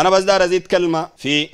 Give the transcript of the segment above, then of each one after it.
أنا بس دار أزيد كلمة في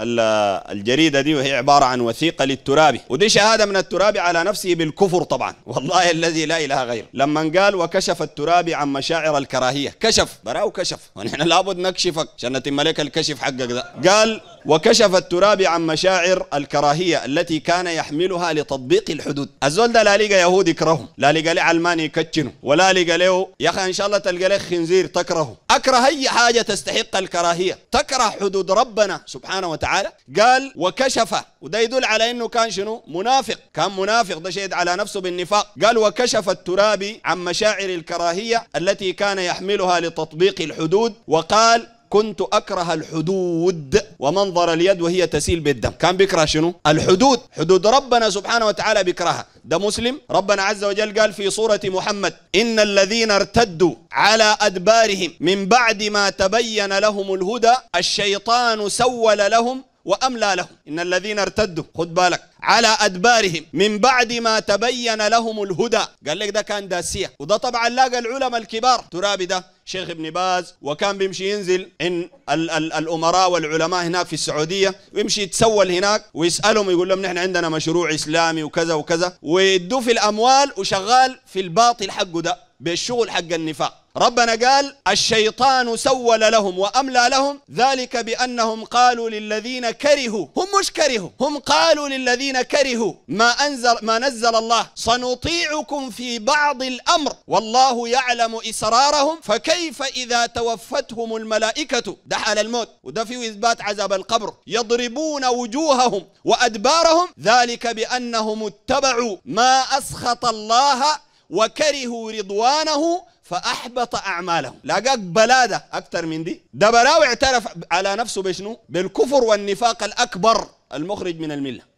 الجريدة دي وهي عبارة عن وثيقة للترابي ودي شهادة من الترابي على نفسه بالكفر طبعا والله الذي لا إله غيره لما قال وكشف الترابي عن مشاعر الكراهية كشف براو كشف ونحن لابد نكشفك عشان نتم لك الكشف حقك ده قال وكشف الترابي عن مشاعر الكراهية التي كان يحملها لتطبيق الحدود الزول ده لا لقى يهود يكرهه لا لقى لي علماني يكتشنه ولا لقى له يا أخي إن شاء الله تلقى لك خنزير تكرهه أكره أي حاجة تستحق الكراهية تكره حدود ربنا سبحانه وتعالى قال وكشف وده يدل على انه كان شنو منافق كان منافق ده شهد على نفسه بالنفاق قال وكشف الترابي عن مشاعر الكراهية التي كان يحملها لتطبيق الحدود وقال كنت أكره الحدود ومنظر اليد وهي تسيل بالدم كان بيكره شنو الحدود حدود ربنا سبحانه وتعالى بيكرهها ده مسلم ربنا عز وجل قال في سورة محمد إن الذين ارتدوا على أدبارهم من بعد ما تبين لهم الهدى الشيطان سول لهم وأملى له إن الذين ارتدوا خد بالك على أدبارهم من بعد ما تبين لهم الهدى قال لك ده كان داسية وده طبعا لاقى العلماء الكبار ترابي ده شيخ ابن باز وكان بيمشي ينزل ان ال ال الامراء والعلماء هناك في السعوديه ويمشي يتسول هناك ويسالهم يقول لهم نحن عندنا مشروع اسلامي وكذا وكذا ويدوه في الاموال وشغال في الباطل حقه ده بالشغل حق النفاق ربنا قال الشيطان سول لهم وأملى لهم ذلك بأنهم قالوا للذين كرهوا هم مش كرهوا هم قالوا للذين كرهوا ما أنزل ما نزل الله سنطيعكم في بعض الأمر والله يعلم إسرارهم فكيف إذا توفتهم الملائكة ده على الموت وده فيه إثبات عذاب القبر يضربون وجوههم وأدبارهم ذلك بأنهم اتبعوا ما أسخط الله وكرهوا رضوانه فأحبط أعمالهم لقاك بلادة أكثر من دي ده بلاوي اعترف على نفسه بشنو بالكفر والنفاق الأكبر المخرج من المله